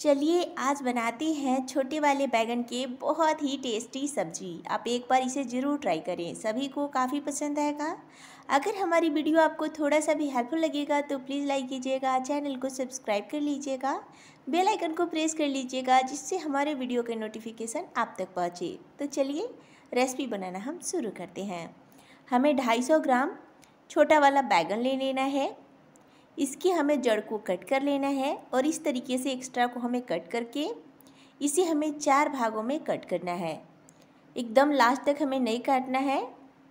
चलिए आज बनाते हैं छोटे वाले बैगन के बहुत ही टेस्टी सब्जी आप एक बार इसे ज़रूर ट्राई करें सभी को काफ़ी पसंद आएगा अगर हमारी वीडियो आपको थोड़ा सा भी हेल्पफुल लगेगा तो प्लीज़ लाइक कीजिएगा चैनल को सब्सक्राइब कर लीजिएगा बेल आइकन को प्रेस कर लीजिएगा जिससे हमारे वीडियो के नोटिफिकेशन आप तक पहुँचे तो चलिए रेसिपी बनाना हम शुरू करते हैं हमें ढाई ग्राम छोटा वाला बैगन ले लेना है इसकी हमें जड़ को कट कर लेना है और इस तरीके से एक्स्ट्रा को हमें कट करके इसे हमें चार भागों में कट करना है एकदम लास्ट तक हमें नहीं काटना है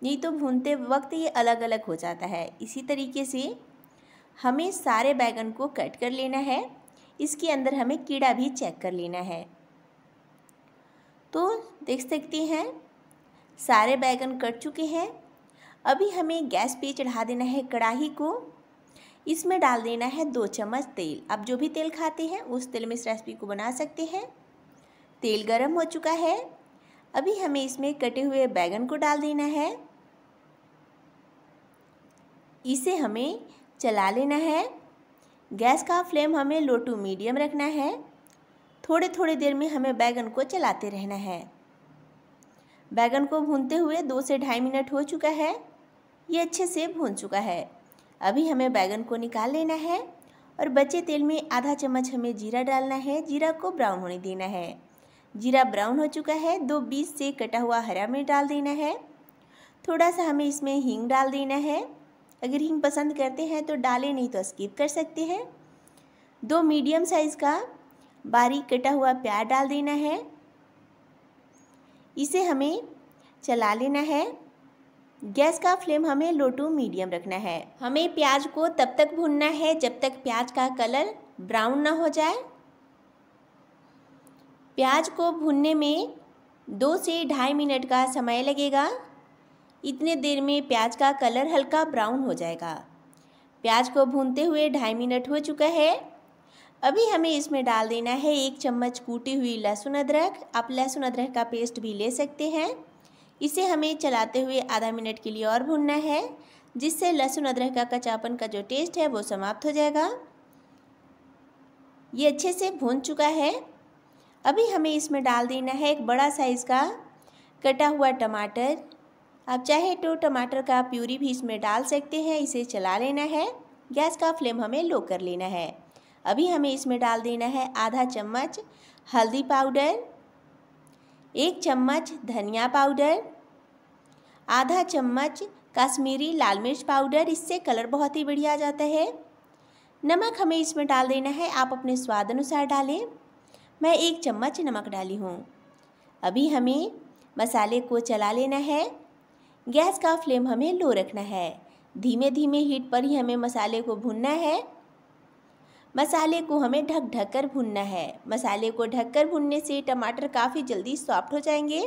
नहीं तो भूनते वक्त ये अलग अलग हो जाता है इसी तरीके से हमें सारे बैगन को कट कर लेना है इसके अंदर हमें कीड़ा भी चेक कर लेना है तो देख सकते हैं सारे बैगन कट चुके हैं अभी हमें गैस पे चढ़ा देना है कढ़ाही को इसमें डाल देना है दो चम्मच तेल आप जो भी तेल खाते हैं उस तेल में इस रेसिपी को बना सकते हैं तेल गर्म हो चुका है अभी हमें इसमें कटे हुए बैगन को डाल देना है इसे हमें चला लेना है गैस का फ्लेम हमें लो टू मीडियम रखना है थोड़े थोड़े देर में हमें बैगन को चलाते रहना है बैगन को भूनते हुए दो से ढाई मिनट हो चुका है ये अच्छे से भून चुका है अभी हमें बैगन को निकाल लेना है और बचे तेल में आधा चम्मच हमें जीरा डालना है जीरा को ब्राउन होने देना है जीरा ब्राउन हो चुका है दो बीज से कटा हुआ हरा मिर्च डाल देना है थोड़ा सा हमें इसमें हींग डाल देना है अगर हींग पसंद करते हैं तो डालें नहीं तो स्किप कर सकते हैं दो मीडियम साइज़ का बारीक कटा हुआ प्याज डाल देना है इसे हमें चला लेना है गैस का फ्लेम हमें लो टू मीडियम रखना है हमें प्याज को तब तक भूनना है जब तक प्याज का कलर ब्राउन ना हो जाए प्याज को भूनने में दो से ढाई मिनट का समय लगेगा इतने देर में प्याज का कलर हल्का ब्राउन हो जाएगा प्याज को भूनते हुए ढाई मिनट हो चुका है अभी हमें इसमें डाल देना है एक चम्मच कूटी हुई लहसुन अदरक आप लहसुन अदरक का पेस्ट भी ले सकते हैं इसे हमें चलाते हुए आधा मिनट के लिए और भूनना है जिससे लहसुन अदरक का कचापन का जो टेस्ट है वो समाप्त हो जाएगा ये अच्छे से भून चुका है अभी हमें इसमें डाल देना है एक बड़ा साइज़ का कटा हुआ टमाटर आप चाहे तो टमाटर का प्यूरी भी इसमें डाल सकते हैं इसे चला लेना है गैस का फ्लेम हमें लो कर लेना है अभी हमें इसमें डाल देना है आधा चम्मच हल्दी पाउडर एक चम्मच धनिया पाउडर आधा चम्मच कश्मीरी लाल मिर्च पाउडर इससे कलर बहुत ही बढ़िया आ जाता है नमक हमें इसमें डाल देना है आप अपने स्वाद अनुसार डालें मैं एक चम्मच नमक डाली हूँ अभी हमें मसाले को चला लेना है गैस का फ्लेम हमें लो रखना है धीमे धीमे हीट पर ही हमें मसाले को भूनना है मसाले को हमें ढक ढक कर भूनना है मसाले को ढक कर भूनने से टमाटर काफ़ी जल्दी सॉफ्ट हो जाएंगे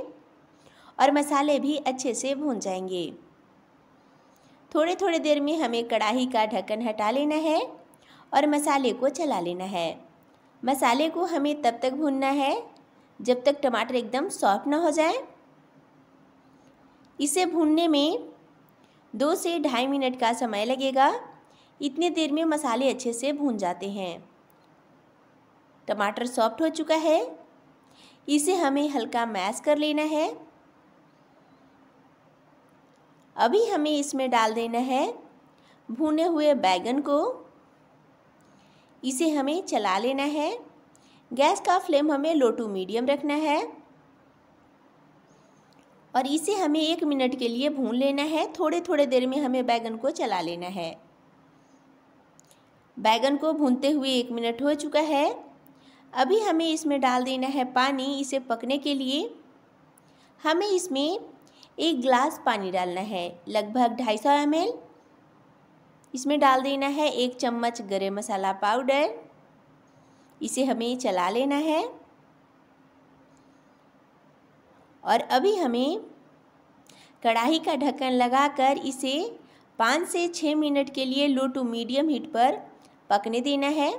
और मसाले भी अच्छे से भून जाएंगे थोड़े थोड़े देर में हमें कढ़ाई का ढक्कन हटा लेना है और मसाले को चला लेना है मसाले को हमें तब तक भूनना है जब तक टमाटर एकदम सॉफ्ट ना हो जाए इसे भूनने में दो से ढाई मिनट का समय लगेगा इतने देर में मसाले अच्छे से भून जाते हैं टमाटर सॉफ्ट हो चुका है इसे हमें हल्का मैश कर लेना है अभी हमें इसमें डाल देना है भुने हुए बैगन को इसे हमें चला लेना है गैस का फ्लेम हमें लो टू मीडियम रखना है और इसे हमें एक मिनट के लिए भून लेना है थोड़े थोड़े देर में हमें बैगन को चला लेना है बैगन को भूनते हुए एक मिनट हो चुका है अभी हमें इसमें डाल देना है पानी इसे पकने के लिए हमें इसमें एक ग्लास पानी डालना है लगभग ढाई सौ एम इसमें डाल देना है एक चम्मच गरम मसाला पाउडर इसे हमें चला लेना है और अभी हमें कढ़ाई का ढक्कन लगाकर इसे पाँच से छः मिनट के लिए लो टू मीडियम हीट पर पकने देना है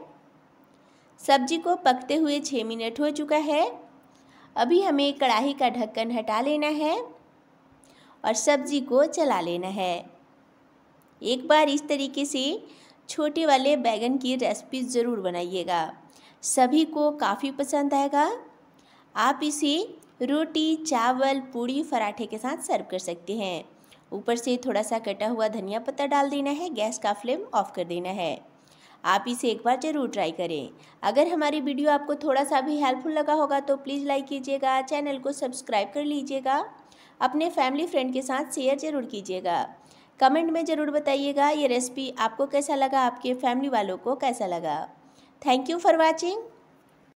सब्जी को पकते हुए छः मिनट हो चुका है अभी हमें कढ़ाई का ढक्कन हटा लेना है और सब्जी को चला लेना है एक बार इस तरीके से छोटे वाले बैगन की रेसिपी ज़रूर बनाइएगा सभी को काफ़ी पसंद आएगा आप इसे रोटी चावल पूड़ी पराठे के साथ सर्व कर सकते हैं ऊपर से थोड़ा सा कटा हुआ धनिया पत्ता डाल देना है गैस का फ्लेम ऑफ कर देना है आप इसे एक बार ज़रूर ट्राई करें अगर हमारी वीडियो आपको थोड़ा सा भी हेल्पफुल लगा होगा तो प्लीज़ लाइक कीजिएगा चैनल को सब्सक्राइब कर लीजिएगा अपने फैमिली फ्रेंड के साथ शेयर ज़रूर कीजिएगा कमेंट में ज़रूर बताइएगा ये रेसिपी आपको कैसा लगा आपके फैमिली वालों को कैसा लगा थैंक यू फॉर वॉचिंग